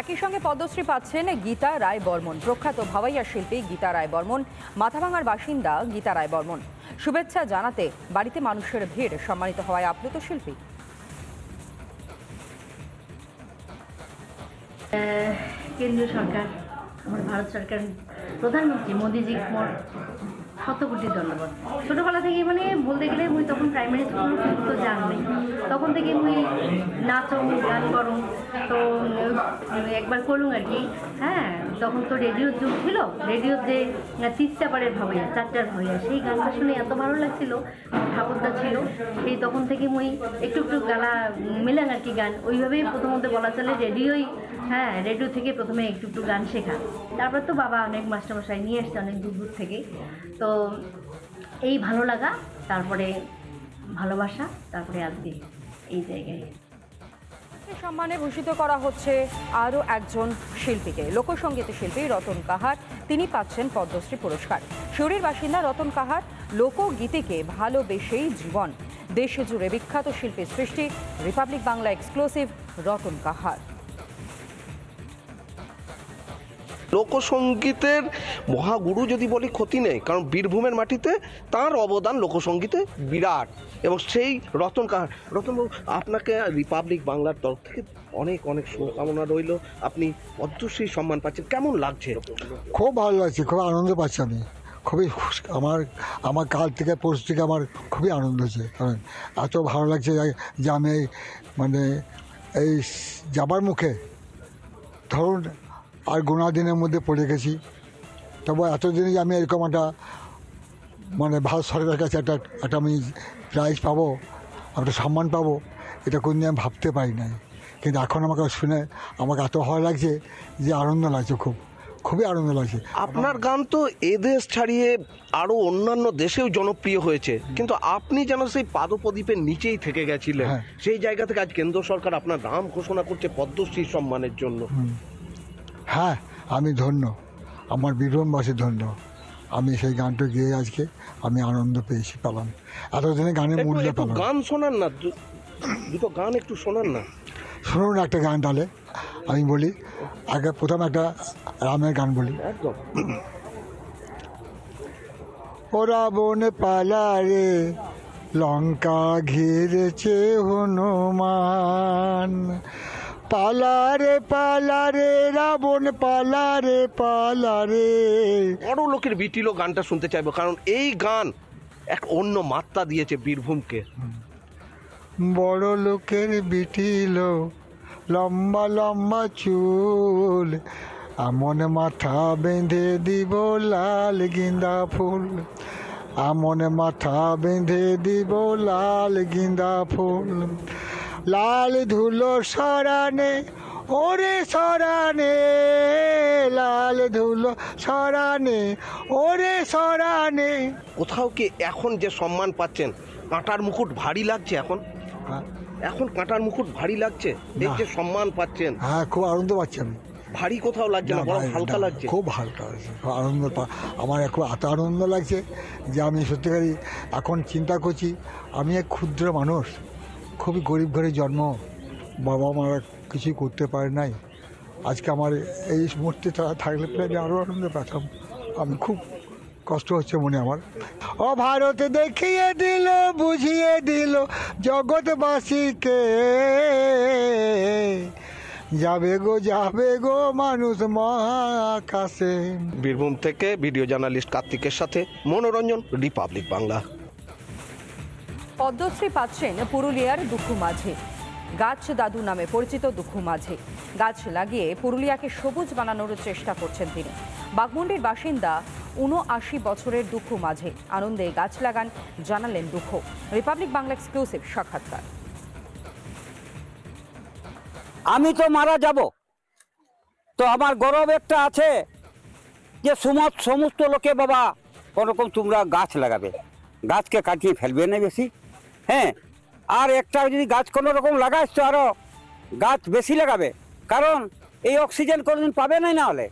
একই সঙ্গে পদ্মশ্রী পাচ্ছেন গীতা রায় বর্মন প্রখ্যাত ভাওয়াইয়া শিল্পী গীতা রায় বর্মন মাথাভাঙার বাসিন্দা গীতা রায় বর্মন শুভেচ্ছা জানাতে বাড়িতে মানুষের ভিড় সম্মানিত হওয়ায় আপ্লুত শিল্পী কেন্দ্রীয় সরকার আমার ভারত সরকার প্রধানমন্ত্রী মোদীজি সত্যকুটির ধন্যবাদ ছোটোবেলা থেকে মানে বলতে গেলে মুই তখন প্রাইমারি স্কুল তো জানি তখন থেকে মুই নাচম গান করুন তো মানে একবার করুন আর কি হ্যাঁ তখন তো রেডিওর যুগ ছিল রেডিওর যে তিস্তা পাড়ের ভাবাইয়া চারটার ভাবাইয়া সেই গানটা শুনে এত ভালো লাগছিল ঠাকুরদা ছিল সেই তখন থেকে মুই একটু একটু গালা মেলাং আর কি গান ওইভাবেই প্রথমত বলা চলে রেডিওই হ্যাঁ রেডিও থেকে প্রথমে একটু একটু গান শেখা তারপর তো বাবা অনেক মাস্টারমশাই নিয়ে আসছে অনেক দূর দূর থেকে তো তো এই ভালো লাগা তারপরে ভালোবাসা তারপরে আজকে এই জায়গায় সম্মানে ভূষিত করা হচ্ছে আরও একজন শিল্পীকে লোকসঙ্গীত শিল্পী রতন কাহার তিনি পাচ্ছেন পদ্মশ্রী পুরস্কার শরীর বাসিন্দা রতন কাহার লোকগীতিকে ভালোবেসেই জীবন দেশে জুড়ে বিখ্যাত শিল্পীর সৃষ্টি রিপাবলিক বাংলা এক্সক্লুসিভ রতন কাহার লোকসঙ্গীতের মহাগুরু যদি বলি ক্ষতি নেই কারণ বীরভূমের মাটিতে তার অবদান লোকসঙ্গীতে বিরাট এবং সেই রতন কাহার রতনবাবু আপনাকে রিপাবলিক বাংলার তরফ থেকে অনেক অনেক শুভকামনা রইল আপনি অদ্ভুত সম্মান পাচ্ছেন কেমন লাগছে খুব ভালো লাগছে খুব আনন্দ পাচ্ছি আমি খুবই আমার আমার কাল থেকে পরশু থেকে আমার খুবই আনন্দ হচ্ছে কারণ এত ভালো লাগছে যে আমি মানে এই যাবার মুখে ধরুন আর গোনা দিনের মধ্যে পড়ে গেছি তবে এতদিনে আমি এরকম একটা মানে ভারত সরকারের কাছে একটা একটা আমি প্রাইজ পাবো একটা সম্মান পাবো এটা কোনদিন আমি ভাবতে পারি নাই কিন্তু এখন আমাকে শুনে আমাকে এত ভালো লাগছে যে আনন্দ লাগছে খুব খুবই আনন্দ লাগছে আপনার গান তো এদেশ ছাড়িয়ে আরও অন্যান্য দেশেও জনপ্রিয় হয়েছে কিন্তু আপনি যেন সেই পাদপ্রদীপের নিচেই থেকে গেছিলেন হ্যাঁ। সেই জায়গা থেকে আজ কেন্দ্র সরকার আপনার নাম ঘোষণা করছে পদ্মশ্রী সম্মানের জন্য হ্যাঁ আমি ধন্য আমার বীরভূমবাসী ধন্য আমি সেই গানটা গিয়ে আজকে আমি আনন্দ পেয়েছি পেলাম এতদিনে গানের মূল্য পেলাম গান শোনান না দুটো গান একটু শোনান না শুনুন একটা গান তাহলে আমি বলি আগে প্রথম একটা রামের গান বলি ও রাবণ পালা রে লঙ্কা ঘিরেছে হনুমান পালারে পালারে রাবণ পালারে পালারে বড় লোকের বিটিলো গানটা শুনতে চাইবো কারণ এই গান এক অন্য মাত্রা দিয়েছে বীরভূমকে বড় লোকের বিটিলো লম্বা লম্বা চুল আমন মাথা বেঁধে দিব লাল গিন্দা ফুল আমন মাথা বেঁধে দিব লাল গিন্দা ফুল লাল ধুলো সরানে ওরে সরানে লাল ধুলো সরানে ওরে সরানে কোথাও কি এখন যে সম্মান পাচ্ছেন কাঁটার মুকুট ভারী লাগছে এখন হ্যাঁ। এখন কাঁটার মুকুট ভারী লাগছে এই যে সম্মান পাচ্ছেন হ্যাঁ খুব আনন্দ পাচ্ছেন আমি ভারী কোথাও লাগছে না বরং হালকা লাগছে খুব হালকা লাগছে আনন্দ আমার এখন এত আনন্দ লাগছে যে আমি সত্যিকারই এখন চিন্তা করছি আমি এক ক্ষুদ্র মানুষ খুবই গরিব ঘরে জন্ম বাবা মারা কিছুই করতে পারে নাই আজকে আমার এই মুহূর্তে তারা থাকলে আমি আরও আনন্দ পেতাম আমি খুব কষ্ট হচ্ছে মনে আমার ও ভারত দেখিয়ে দিল বুঝিয়ে দিল জগৎবাসীকে যাবে গো যাবে গো মানুষ মহাকাশে বীরভূম থেকে ভিডিও জার্নালিস্ট কার্তিকের সাথে মনোরঞ্জন রিপাবলিক বাংলা পদ্মশ্রী পাচ্ছেন পুরুলিয়ার দুঃখ মাঝে গাছ দাদু নামে পরিচিত দুঃখ মাঝে গাছ লাগিয়ে পুরুলিয়াকে সবুজ বানানোর চেষ্টা করছেন তিনি বাঘমুন্ডির বাসিন্দা উনআশি বছরের দুঃখ মাঝে আনন্দে গাছ লাগান জানালেন দুঃখ রিপাবলিক বাংলা এক্সক্লুসিভ সাক্ষাৎকার আমি তো মারা যাব তো আমার গৌরব একটা আছে যে সমস্ত লোকে বাবা ওরকম তোমরা গাছ লাগাবে গাছকে কাটিয়ে ফেলবে না বেশি হ্যাঁ আর একটা যদি গাছ কোনো রকম লাগাস তো আরও গাছ বেশি লাগাবে কারণ এই অক্সিজেন কোনোদিন পাবে নাই না হলে